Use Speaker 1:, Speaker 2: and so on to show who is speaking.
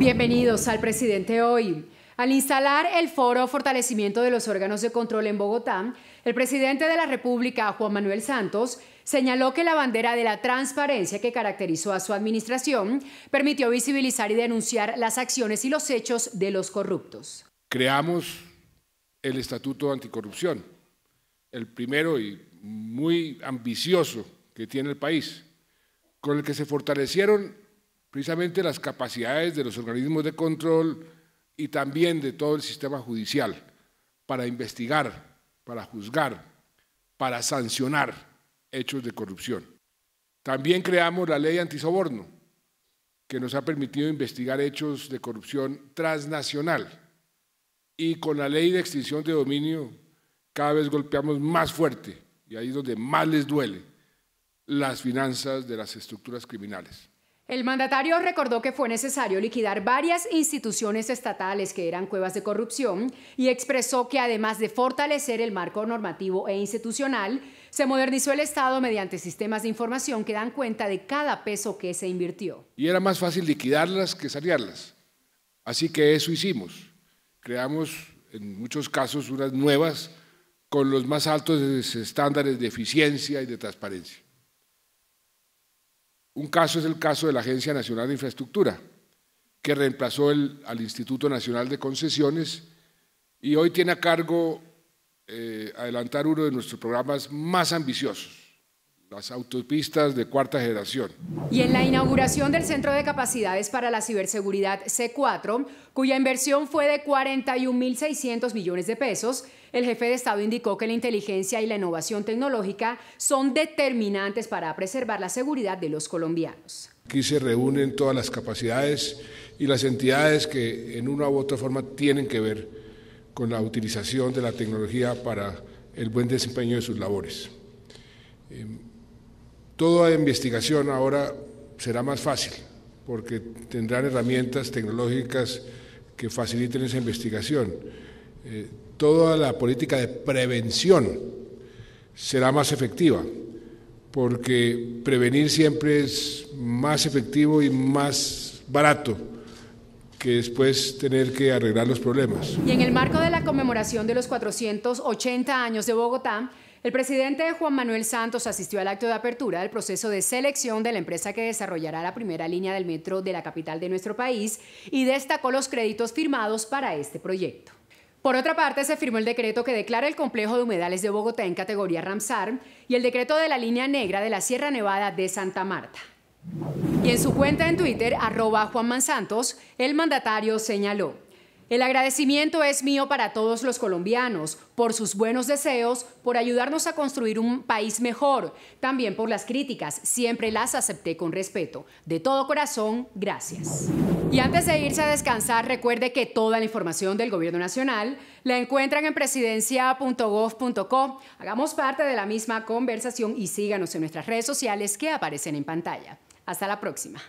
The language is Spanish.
Speaker 1: Bienvenidos al presidente hoy. Al instalar el foro Fortalecimiento de los órganos de control en Bogotá, el presidente de la República, Juan Manuel Santos, señaló que la bandera de la transparencia que caracterizó a su administración permitió visibilizar y denunciar las acciones y los hechos de los corruptos.
Speaker 2: Creamos el Estatuto Anticorrupción, el primero y muy ambicioso que tiene el país, con el que se fortalecieron precisamente las capacidades de los organismos de control y también de todo el sistema judicial para investigar, para juzgar, para sancionar hechos de corrupción. También creamos la ley antisoborno, que nos ha permitido investigar hechos de corrupción transnacional. Y con la ley de extinción de dominio, cada vez golpeamos más fuerte, y ahí es donde más les duele, las finanzas de las estructuras criminales.
Speaker 1: El mandatario recordó que fue necesario liquidar varias instituciones estatales que eran cuevas de corrupción y expresó que además de fortalecer el marco normativo e institucional, se modernizó el Estado mediante sistemas de información que dan cuenta de cada peso que se invirtió.
Speaker 2: Y era más fácil liquidarlas que saliarlas, Así que eso hicimos. Creamos en muchos casos unas nuevas con los más altos estándares de eficiencia y de transparencia. Un caso es el caso de la Agencia Nacional de Infraestructura, que reemplazó al Instituto Nacional de Concesiones y hoy tiene a cargo eh, adelantar uno de nuestros programas más ambiciosos, las autopistas de cuarta generación.
Speaker 1: Y en la inauguración del Centro de Capacidades para la Ciberseguridad C4, cuya inversión fue de 41.600 millones de pesos, el jefe de Estado indicó que la inteligencia y la innovación tecnológica son determinantes para preservar la seguridad de los colombianos.
Speaker 2: Aquí se reúnen todas las capacidades y las entidades que en una u otra forma tienen que ver con la utilización de la tecnología para el buen desempeño de sus labores. Em, Toda investigación ahora será más fácil porque tendrán herramientas tecnológicas que faciliten esa investigación. Eh, toda la política de prevención será más efectiva, porque prevenir siempre es más efectivo y más barato que después tener que arreglar los problemas. Y en
Speaker 1: el marco de la conmemoración de los 480 años de Bogotá, el presidente Juan Manuel Santos asistió al acto de apertura del proceso de selección de la empresa que desarrollará la primera línea del metro de la capital de nuestro país y destacó los créditos firmados para este proyecto. Por otra parte, se firmó el decreto que declara el complejo de humedales de Bogotá en categoría Ramsar y el decreto de la línea negra de la Sierra Nevada de Santa Marta. Y en su cuenta en Twitter, arroba Juan Santos, el mandatario señaló, el agradecimiento es mío para todos los colombianos, por sus buenos deseos, por ayudarnos a construir un país mejor, también por las críticas, siempre las acepté con respeto. De todo corazón, gracias. Y antes de irse a descansar, recuerde que toda la información del Gobierno Nacional la encuentran en presidencia.gov.co. Hagamos parte de la misma conversación y síganos en nuestras redes sociales que aparecen en pantalla. Hasta la próxima.